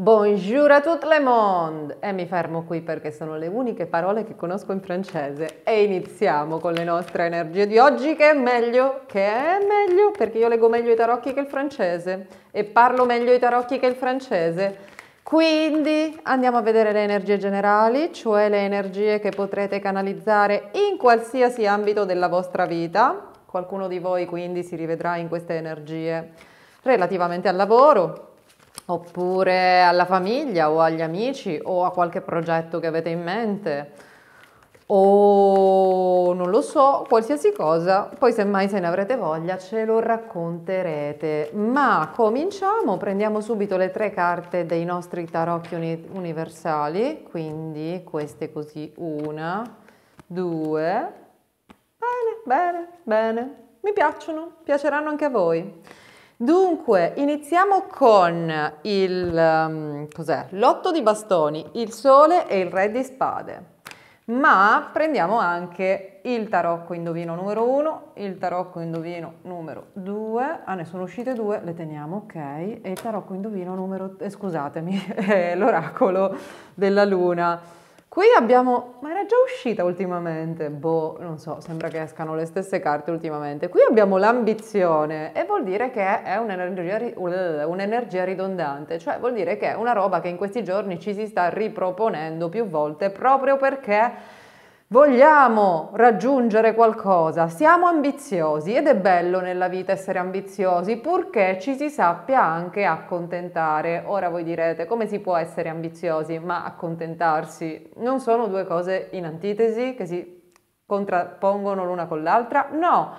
Bonjour à tout le monde! E mi fermo qui perché sono le uniche parole che conosco in francese. E iniziamo con le nostre energie di oggi, che è meglio, che è meglio, perché io leggo meglio i tarocchi che il francese e parlo meglio i tarocchi che il francese. Quindi andiamo a vedere le energie generali, cioè le energie che potrete canalizzare in qualsiasi ambito della vostra vita. Qualcuno di voi quindi si rivedrà in queste energie relativamente al lavoro, oppure alla famiglia o agli amici o a qualche progetto che avete in mente o non lo so, qualsiasi cosa, poi semmai se ne avrete voglia ce lo racconterete. Ma cominciamo, prendiamo subito le tre carte dei nostri tarocchi uni universali, quindi queste così, una, due, bene, bene, bene, mi piacciono, piaceranno anche a voi. Dunque, iniziamo con il, ehm, cos'è? l'otto di bastoni, il sole e il re di spade. Ma prendiamo anche il tarocco indovino numero 1, il tarocco indovino numero 2, ah ne sono uscite due, le teniamo, ok, e il tarocco indovino numero, eh, scusatemi, l'oracolo della luna. Qui abbiamo, ma era già uscita ultimamente, boh, non so, sembra che escano le stesse carte ultimamente. Qui abbiamo l'ambizione e vuol dire che è un'energia, un'energia ridondante, cioè vuol dire che è una roba che in questi giorni ci si sta riproponendo più volte proprio perché Vogliamo raggiungere qualcosa, siamo ambiziosi ed è bello nella vita essere ambiziosi purché ci si sappia anche accontentare. Ora voi direte come si può essere ambiziosi ma accontentarsi? Non sono due cose in antitesi che si contrappongono l'una con l'altra? No,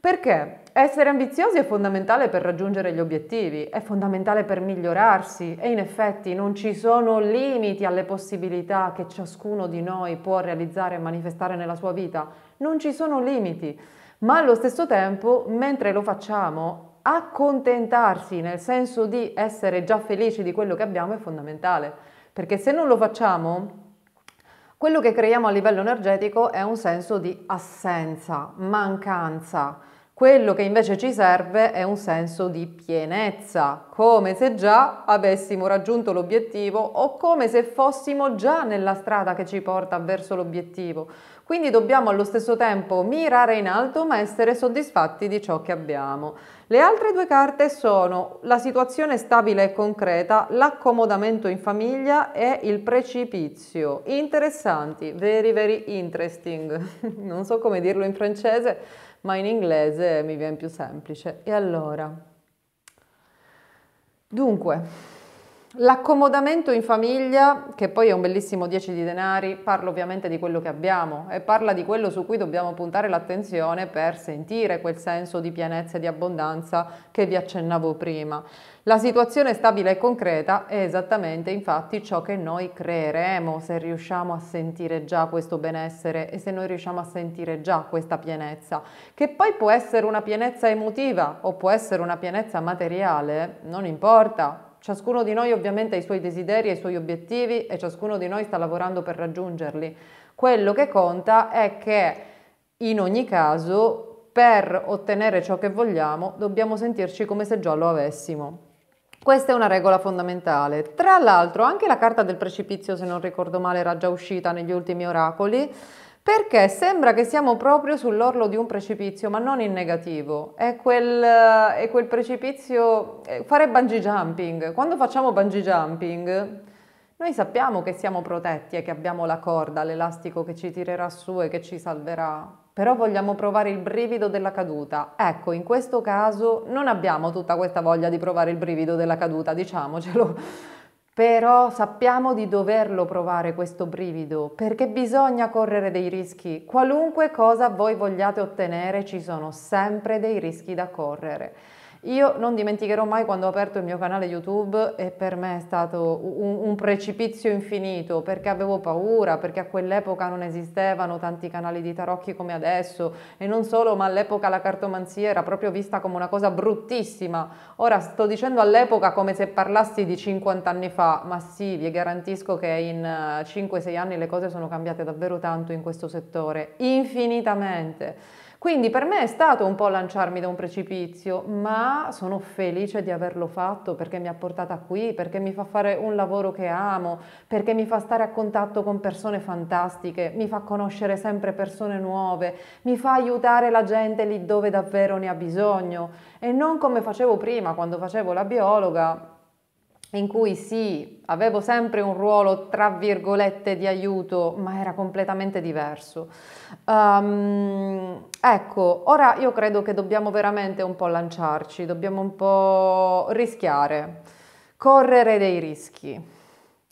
perché essere ambiziosi è fondamentale per raggiungere gli obiettivi, è fondamentale per migliorarsi e in effetti non ci sono limiti alle possibilità che ciascuno di noi può realizzare e manifestare nella sua vita, non ci sono limiti, ma allo stesso tempo, mentre lo facciamo, accontentarsi nel senso di essere già felici di quello che abbiamo è fondamentale, perché se non lo facciamo quello che creiamo a livello energetico è un senso di assenza, mancanza quello che invece ci serve è un senso di pienezza, come se già avessimo raggiunto l'obiettivo o come se fossimo già nella strada che ci porta verso l'obiettivo. Quindi dobbiamo allo stesso tempo mirare in alto ma essere soddisfatti di ciò che abbiamo. Le altre due carte sono la situazione stabile e concreta, l'accomodamento in famiglia e il precipizio. Interessanti, very very interesting. Non so come dirlo in francese ma in inglese mi viene più semplice. E allora, dunque, L'accomodamento in famiglia, che poi è un bellissimo 10 di denari, parla ovviamente di quello che abbiamo e parla di quello su cui dobbiamo puntare l'attenzione per sentire quel senso di pienezza e di abbondanza che vi accennavo prima. La situazione stabile e concreta è esattamente infatti ciò che noi creeremo se riusciamo a sentire già questo benessere e se noi riusciamo a sentire già questa pienezza, che poi può essere una pienezza emotiva o può essere una pienezza materiale, non importa, Ciascuno di noi ovviamente ha i suoi desideri e i suoi obiettivi e ciascuno di noi sta lavorando per raggiungerli. Quello che conta è che in ogni caso per ottenere ciò che vogliamo dobbiamo sentirci come se già lo avessimo. Questa è una regola fondamentale. Tra l'altro anche la carta del precipizio, se non ricordo male, era già uscita negli ultimi oracoli perché sembra che siamo proprio sull'orlo di un precipizio, ma non in negativo. È quel, è quel precipizio, eh, fare bungee jumping. Quando facciamo bungee jumping, noi sappiamo che siamo protetti e che abbiamo la corda, l'elastico che ci tirerà su e che ci salverà, però vogliamo provare il brivido della caduta. Ecco, in questo caso non abbiamo tutta questa voglia di provare il brivido della caduta, diciamocelo però sappiamo di doverlo provare questo brivido perché bisogna correre dei rischi. Qualunque cosa voi vogliate ottenere ci sono sempre dei rischi da correre. Io non dimenticherò mai quando ho aperto il mio canale YouTube e per me è stato un, un precipizio infinito perché avevo paura, perché a quell'epoca non esistevano tanti canali di tarocchi come adesso e non solo, ma all'epoca la cartomanzia era proprio vista come una cosa bruttissima. Ora sto dicendo all'epoca come se parlassi di 50 anni fa, ma sì, vi garantisco che in 5-6 eh, anni le cose sono cambiate davvero tanto in questo settore, infinitamente. Quindi per me è stato un po' lanciarmi da un precipizio, ma sono felice di averlo fatto perché mi ha portata qui, perché mi fa fare un lavoro che amo, perché mi fa stare a contatto con persone fantastiche, mi fa conoscere sempre persone nuove, mi fa aiutare la gente lì dove davvero ne ha bisogno e non come facevo prima quando facevo la biologa in cui sì, avevo sempre un ruolo tra virgolette di aiuto, ma era completamente diverso. Um, ecco, ora io credo che dobbiamo veramente un po' lanciarci, dobbiamo un po' rischiare, correre dei rischi.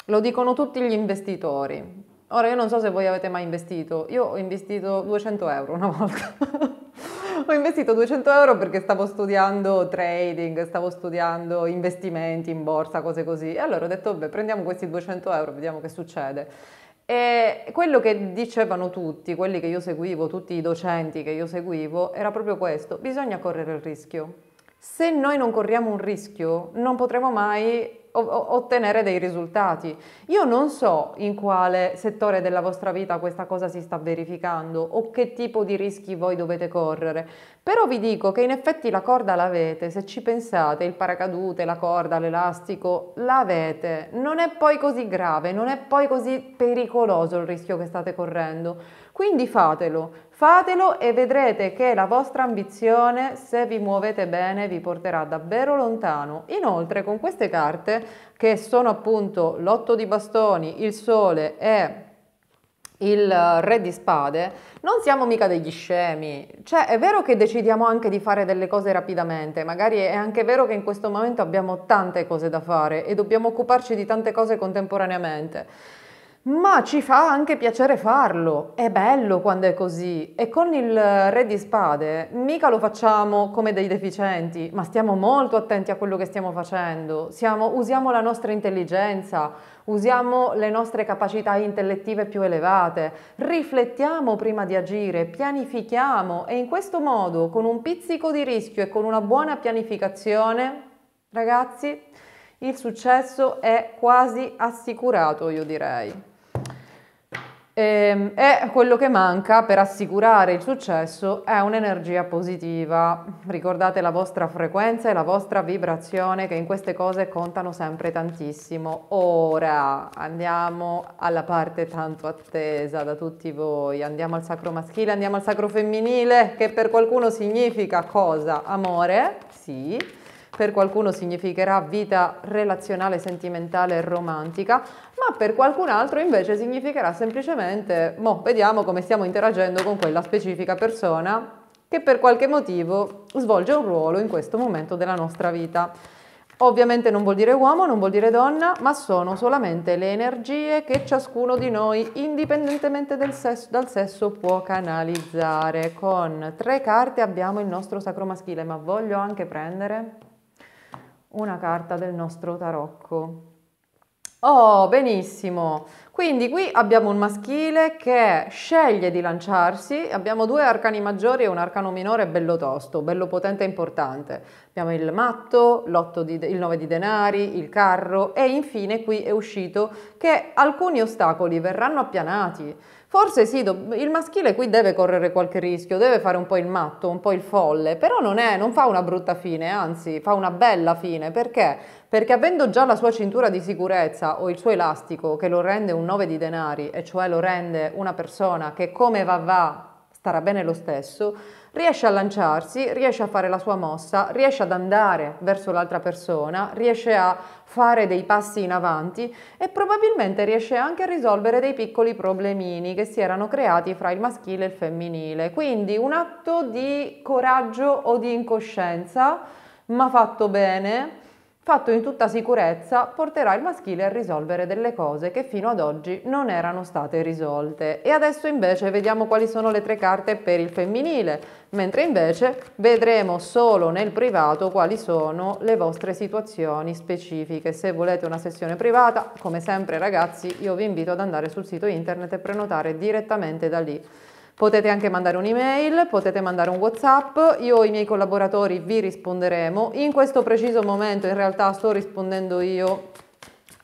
Lo dicono tutti gli investitori. Ora io non so se voi avete mai investito, io ho investito 200 euro una volta. ho investito 200 euro perché stavo studiando trading, stavo studiando investimenti in borsa, cose così. E allora ho detto, beh, prendiamo questi 200 euro, vediamo che succede. E quello che dicevano tutti, quelli che io seguivo, tutti i docenti che io seguivo, era proprio questo, bisogna correre il rischio. Se noi non corriamo un rischio, non potremo mai ottenere dei risultati. Io non so in quale settore della vostra vita questa cosa si sta verificando o che tipo di rischi voi dovete correre, però vi dico che in effetti la corda l'avete, se ci pensate, il paracadute, la corda, l'elastico, l'avete. Non è poi così grave, non è poi così pericoloso il rischio che state correndo. Quindi fatelo, Fatelo e vedrete che la vostra ambizione, se vi muovete bene, vi porterà davvero lontano. Inoltre, con queste carte, che sono appunto l'otto di bastoni, il sole e il re di spade, non siamo mica degli scemi. Cioè, è vero che decidiamo anche di fare delle cose rapidamente, magari è anche vero che in questo momento abbiamo tante cose da fare e dobbiamo occuparci di tante cose contemporaneamente ma ci fa anche piacere farlo, è bello quando è così e con il eh, re di spade mica lo facciamo come dei deficienti, ma stiamo molto attenti a quello che stiamo facendo, Siamo, usiamo la nostra intelligenza, usiamo le nostre capacità intellettive più elevate, riflettiamo prima di agire, pianifichiamo e in questo modo con un pizzico di rischio e con una buona pianificazione, ragazzi, il successo è quasi assicurato, io direi. Ehm, e quello che manca per assicurare il successo è un'energia positiva. Ricordate la vostra frequenza e la vostra vibrazione che in queste cose contano sempre tantissimo. Ora andiamo alla parte tanto attesa da tutti voi, andiamo al sacro maschile, andiamo al sacro femminile che per qualcuno significa cosa? Amore, sì, per qualcuno significherà vita relazionale, sentimentale e romantica, per qualcun altro invece significherà semplicemente, mo, vediamo come stiamo interagendo con quella specifica persona che per qualche motivo svolge un ruolo in questo momento della nostra vita. Ovviamente non vuol dire uomo, non vuol dire donna, ma sono solamente le energie che ciascuno di noi, indipendentemente sesso, dal sesso, può canalizzare. Con tre carte abbiamo il nostro sacro maschile, ma voglio anche prendere una carta del nostro tarocco. Oh, benissimo. Quindi qui abbiamo un maschile che sceglie di lanciarsi, abbiamo due arcani maggiori e un arcano minore bello tosto, bello potente e importante. Abbiamo il matto, di, il 9 di denari, il carro e infine qui è uscito che alcuni ostacoli verranno appianati. Forse sì, il maschile qui deve correre qualche rischio, deve fare un po' il matto, un po' il folle, però non, è, non fa una brutta fine, anzi fa una bella fine. Perché? Perché avendo già la sua cintura di sicurezza o il suo elastico che lo rende un 9 di denari, e cioè lo rende una persona che come va va starà bene lo stesso, riesce a lanciarsi, riesce a fare la sua mossa, riesce ad andare verso l'altra persona, riesce a fare dei passi in avanti e probabilmente riesce anche a risolvere dei piccoli problemini che si erano creati fra il maschile e il femminile. Quindi un atto di coraggio o di incoscienza, ma fatto bene, fatto in tutta sicurezza, porterà il maschile a risolvere delle cose che fino ad oggi non erano state risolte. E adesso invece vediamo quali sono le tre carte per il femminile, mentre invece vedremo solo nel privato quali sono le vostre situazioni specifiche. Se volete una sessione privata, come sempre ragazzi, io vi invito ad andare sul sito internet e prenotare direttamente da lì. Potete anche mandare un'email, potete mandare un WhatsApp, io e i miei collaboratori vi risponderemo. In questo preciso momento in realtà sto rispondendo io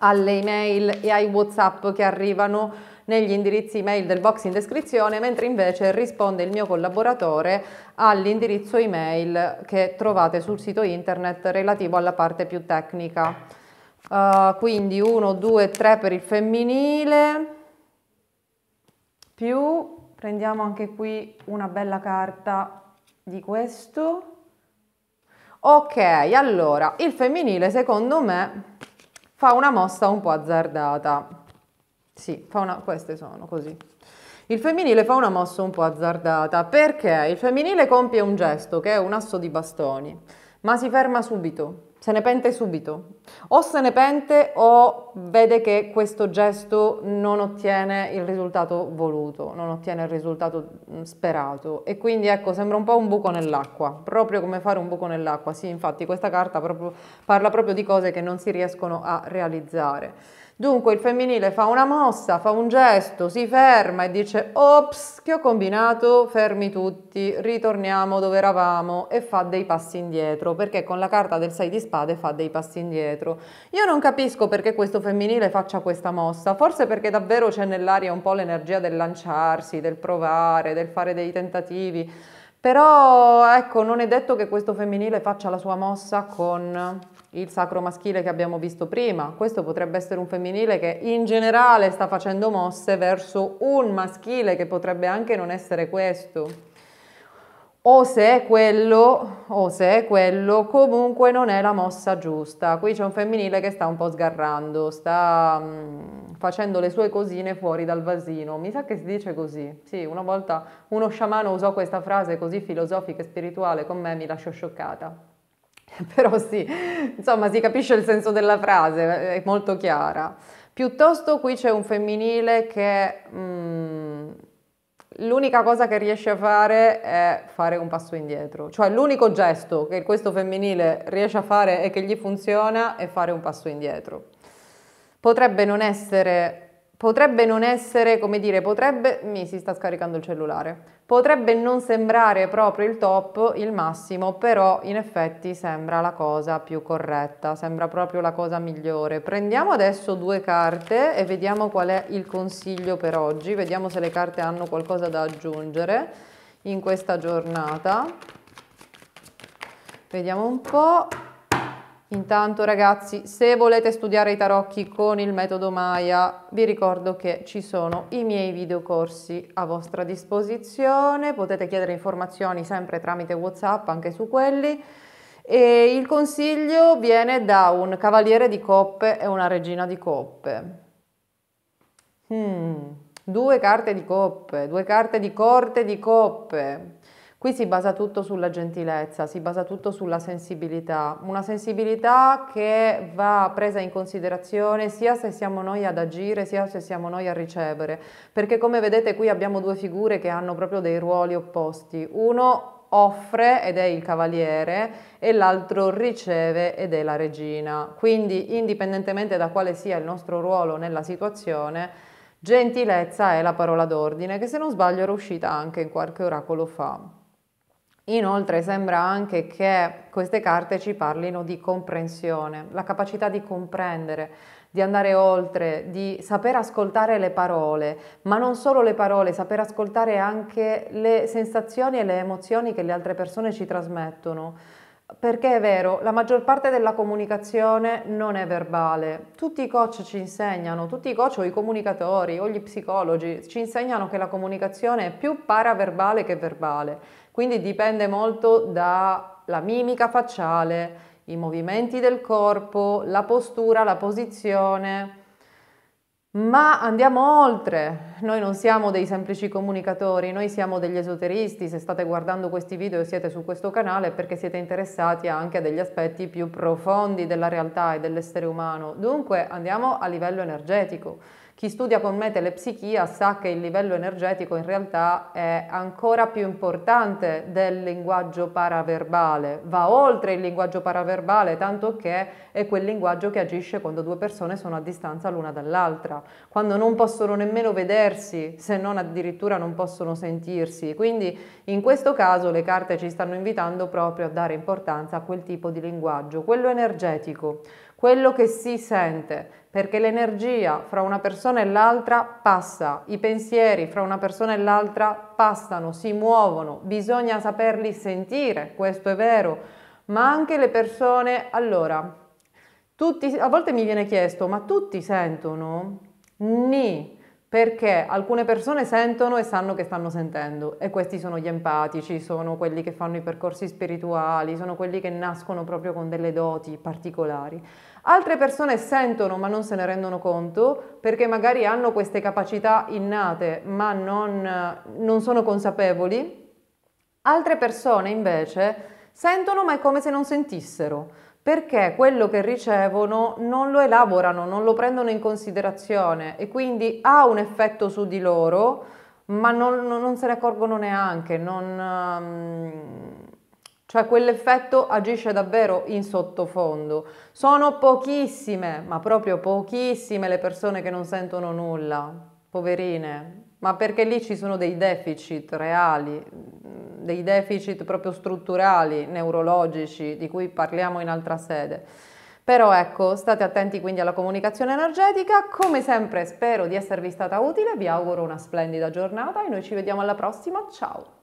alle email e ai WhatsApp che arrivano negli indirizzi email del box in descrizione, mentre invece risponde il mio collaboratore all'indirizzo email che trovate sul sito internet relativo alla parte più tecnica. Uh, quindi 1, 2, 3 per il femminile più prendiamo anche qui una bella carta di questo ok allora il femminile secondo me fa una mossa un po' azzardata sì una, queste sono così il femminile fa una mossa un po' azzardata perché il femminile compie un gesto che è un asso di bastoni ma si ferma subito se ne pente subito, o se ne pente o vede che questo gesto non ottiene il risultato voluto, non ottiene il risultato mm, sperato e quindi ecco sembra un po' un buco nell'acqua, proprio come fare un buco nell'acqua, sì infatti questa carta proprio, parla proprio di cose che non si riescono a realizzare. Dunque il femminile fa una mossa, fa un gesto, si ferma e dice ops, che ho combinato? Fermi tutti, ritorniamo dove eravamo e fa dei passi indietro, perché con la carta del 6 di spade fa dei passi indietro. Io non capisco perché questo femminile faccia questa mossa, forse perché davvero c'è nell'aria un po' l'energia del lanciarsi, del provare, del fare dei tentativi. Però ecco, non è detto che questo femminile faccia la sua mossa con il sacro maschile che abbiamo visto prima. Questo potrebbe essere un femminile che in generale sta facendo mosse verso un maschile che potrebbe anche non essere questo o se è quello, o se è quello, comunque non è la mossa giusta. Qui c'è un femminile che sta un po' sgarrando, sta mh, mm, facendo le sue cosine fuori dal vasino. Mi sa che si dice così. Sì, una volta uno sciamano usò questa frase così filosofica e spirituale con me, mi lasciò scioccata. Però sì, insomma si capisce il senso della frase, è molto chiara. Piuttosto qui c'è un femminile che... Mh, mm, l'unica cosa che riesce a fare è fare un passo indietro. Cioè l'unico gesto che questo femminile riesce a fare e che gli funziona è fare un passo indietro. Potrebbe non essere potrebbe non essere, come dire, potrebbe, mi si sta scaricando il cellulare, potrebbe non sembrare proprio il top, il massimo, però in effetti sembra la cosa più corretta, sembra proprio la cosa migliore. Prendiamo adesso due carte e vediamo qual è il consiglio per oggi, vediamo se le carte hanno qualcosa da aggiungere in questa giornata. Vediamo un po'. Intanto ragazzi, se volete studiare i tarocchi con il metodo Maya, vi ricordo che ci sono i miei videocorsi a vostra disposizione, potete chiedere informazioni sempre tramite WhatsApp, anche su quelli. E il consiglio viene da un cavaliere di coppe e una regina di coppe. Hmm, due carte di coppe, due carte di corte di coppe. Qui si basa tutto sulla gentilezza, si basa tutto sulla sensibilità, una sensibilità che va presa in considerazione sia se siamo noi ad agire sia se siamo noi a ricevere, perché come vedete qui abbiamo due figure che hanno proprio dei ruoli opposti, uno offre ed è il cavaliere e l'altro riceve ed è la regina. Quindi indipendentemente da quale sia il nostro ruolo nella situazione, gentilezza è la parola d'ordine che se non sbaglio era uscita anche in qualche oracolo fa. Inoltre sembra anche che queste carte ci parlino di comprensione, la capacità di comprendere, di andare oltre, di saper ascoltare le parole, ma non solo le parole, saper ascoltare anche le sensazioni e le emozioni che le altre persone ci trasmettono. Perché è vero, la maggior parte della comunicazione non è verbale. Tutti i coach ci insegnano, tutti i coach o i comunicatori o gli psicologi ci insegnano che la comunicazione è più paraverbale che verbale. Quindi dipende molto dalla mimica facciale, i movimenti del corpo, la postura, la posizione. Ma andiamo oltre, noi non siamo dei semplici comunicatori, noi siamo degli esoteristi, se state guardando questi video e siete su questo canale perché siete interessati anche a degli aspetti più profondi della realtà e dell'essere umano, dunque andiamo a livello energetico. Chi studia con me telepsichia sa che il livello energetico in realtà è ancora più importante del linguaggio paraverbale, va oltre il linguaggio paraverbale, tanto che è quel linguaggio che agisce quando due persone sono a distanza l'una dall'altra, quando non possono nemmeno vedersi, se non addirittura non possono sentirsi. Quindi in questo caso le carte ci stanno invitando proprio a dare importanza a quel tipo di linguaggio, quello energetico quello che si sente, perché l'energia fra una persona e l'altra passa, i pensieri fra una persona e l'altra passano, si muovono, bisogna saperli sentire, questo è vero, ma anche le persone, allora, tutti, a volte mi viene chiesto, ma tutti sentono? Ni, perché alcune persone sentono e sanno che stanno sentendo e questi sono gli empatici, sono quelli che fanno i percorsi spirituali, sono quelli che nascono proprio con delle doti particolari. Altre persone sentono ma non se ne rendono conto perché magari hanno queste capacità innate ma non, non sono consapevoli. Altre persone invece sentono ma è come se non sentissero perché quello che ricevono non lo elaborano, non lo prendono in considerazione e quindi ha un effetto su di loro, ma non, non se ne accorgono neanche, non, ehm, cioè quell'effetto agisce davvero in sottofondo. Sono pochissime, ma proprio pochissime le persone che non sentono nulla, poverine, ma perché lì ci sono dei deficit reali, dei deficit proprio strutturali, neurologici, di cui parliamo in altra sede. Però ecco, state attenti quindi alla comunicazione energetica, come sempre spero di esservi stata utile, vi auguro una splendida giornata e noi ci vediamo alla prossima, ciao!